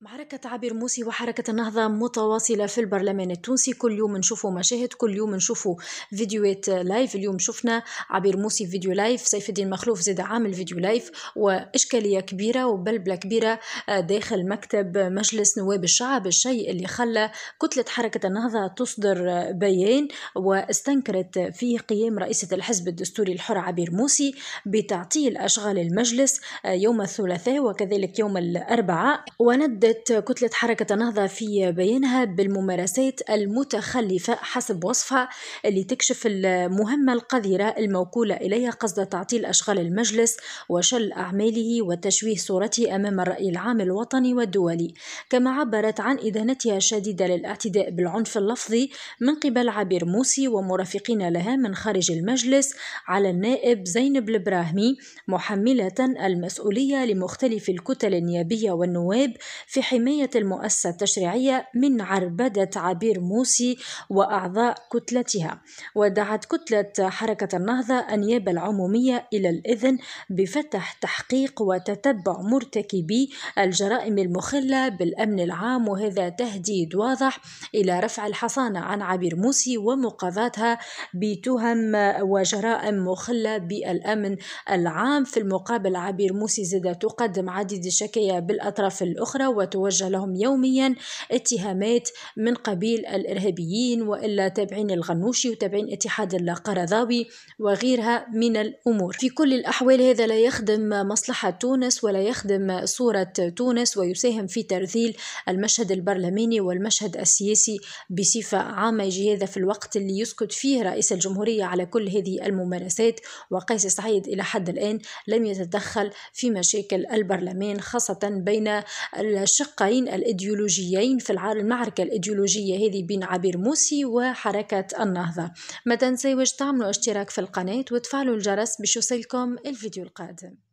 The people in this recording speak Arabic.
معركة عبير موسي وحركة النهضة متواصلة في البرلمان التونسي كل يوم نشوفوا مشاهد كل يوم نشوفوا فيديوهات لايف اليوم شفنا عبير موسي فيديو لايف سيف الدين مخلوف زاد عامل فيديو لايف وإشكالية كبيرة وبلبلة كبيرة آه، داخل مكتب مجلس نواب الشعب الشيء اللي خلى كتلة حركة النهضة تصدر آه، بيان واستنكرت فيه قيام رئيسة الحزب الدستوري الحر عبير موسي بتعطيل أشغال المجلس آه، يوم الثلاثاء وكذلك يوم الأربعاء وند ردت كتلة حركة النهضة في بيانها بالممارسات المتخلفة حسب وصفها اللي تكشف المهمة القذرة الموكولة إليها قصد تعطيل أشغال المجلس وشل أعماله وتشويه صورته أمام الرأي العام الوطني والدولي كما عبرت عن إدانتها الشديدة للاعتداء بالعنف اللفظي من قبل عبير موسي ومرافقين لها من خارج المجلس على النائب زينب البراهمي محملة المسؤولية لمختلف الكتل النيابية والنواب في في حماية المؤسسة التشريعية من عربدة عبير موسي وأعضاء كتلتها ودعت كتلة حركة النهضة النيابة العمومية إلى الإذن بفتح تحقيق وتتبع مرتكبي الجرائم المخلة بالأمن العام وهذا تهديد واضح إلى رفع الحصانة عن عبير موسي ومقاضاتها بتهم وجرائم مخلة بالأمن العام في المقابل عبير موسي زاد تقدم عديد الشكايا بالأطراف الأخرى وتوجه لهم يوميا اتهامات من قبيل الإرهابيين وإلا تابعين الغنوشي وتابعين اتحاد القرضاوي وغيرها من الأمور في كل الأحوال هذا لا يخدم مصلحة تونس ولا يخدم صورة تونس ويساهم في ترذيل المشهد البرلماني والمشهد السياسي بصفة عامة يجي هذا في الوقت اللي يسكت فيه رئيس الجمهورية على كل هذه الممارسات وقيس سعيد إلى حد الآن لم يتدخل في مشاكل البرلمان خاصة بين الشقين الإيديولوجيين في المعركة الإيديولوجية هذه بين عبير موسي وحركة النهضة ما تنساوش تعملوا اشتراك في القناة وتفعلوا الجرس باش يوصلكم الفيديو القادم